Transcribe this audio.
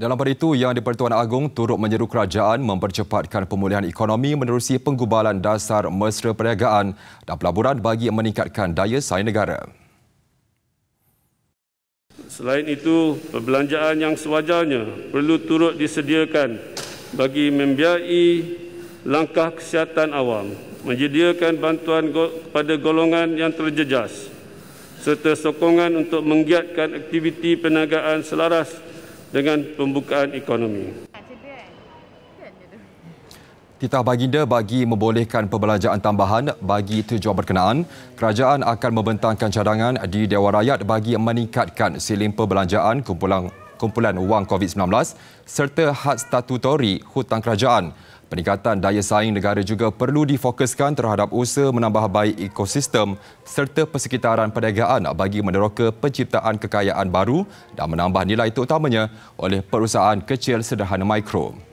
Dalam pada itu, Yang di-Pertuan Agong turut menyeru kerajaan mempercepatkan pemulihan ekonomi menerusi penggubalan dasar mesra perniagaan dan pelaburan bagi meningkatkan daya saing negara. Selain itu, perbelanjaan yang sewajarnya perlu turut disediakan bagi membiayai langkah kesihatan awam, menyediakan bantuan kepada golongan yang terjejas serta sokongan untuk menggiatkan aktiviti perniagaan selaras dengan pembukaan ekonomi. Titah baginda bagi membolehkan pembelajaran tambahan bagi tujuan berkenaan, kerajaan akan membentangkan cadangan di Dewan Rakyat bagi meningkatkan siling pembelajaran kumpulan kumpulan wang COVID-19 serta had statutori hutang kerajaan. Peningkatan daya saing negara juga perlu difokuskan terhadap usaha menambah baik ekosistem serta persekitaran perniagaan bagi meneroka penciptaan kekayaan baru dan menambah nilai terutamanya oleh perusahaan kecil sederhana mikro.